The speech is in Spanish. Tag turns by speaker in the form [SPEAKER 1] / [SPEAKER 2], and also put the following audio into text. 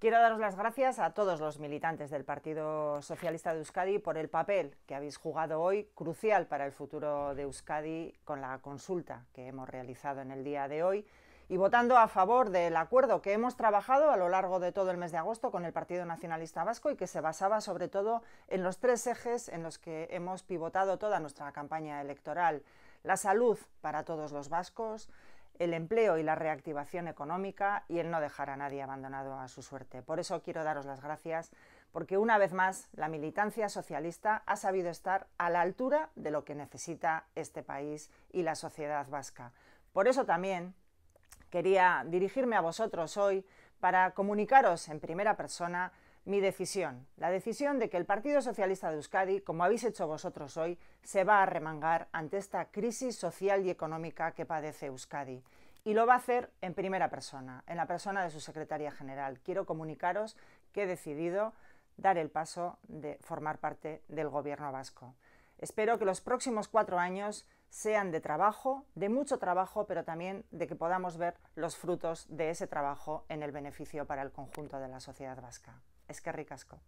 [SPEAKER 1] Quiero daros las gracias a todos los militantes del Partido Socialista de Euskadi por el papel que habéis jugado hoy, crucial para el futuro de Euskadi, con la consulta que hemos realizado en el día de hoy y votando a favor del acuerdo que hemos trabajado a lo largo de todo el mes de agosto con el Partido Nacionalista Vasco y que se basaba sobre todo en los tres ejes en los que hemos pivotado toda nuestra campaña electoral. La salud para todos los vascos, el empleo y la reactivación económica y el no dejar a nadie abandonado a su suerte. Por eso quiero daros las gracias, porque una vez más la militancia socialista ha sabido estar a la altura de lo que necesita este país y la sociedad vasca. Por eso también quería dirigirme a vosotros hoy para comunicaros en primera persona mi decisión, la decisión de que el Partido Socialista de Euskadi, como habéis hecho vosotros hoy, se va a remangar ante esta crisis social y económica que padece Euskadi. Y lo va a hacer en primera persona, en la persona de su secretaria general. Quiero comunicaros que he decidido dar el paso de formar parte del Gobierno vasco. Espero que los próximos cuatro años sean de trabajo, de mucho trabajo, pero también de que podamos ver los frutos de ese trabajo en el beneficio para el conjunto de la sociedad vasca. Es que ricasco.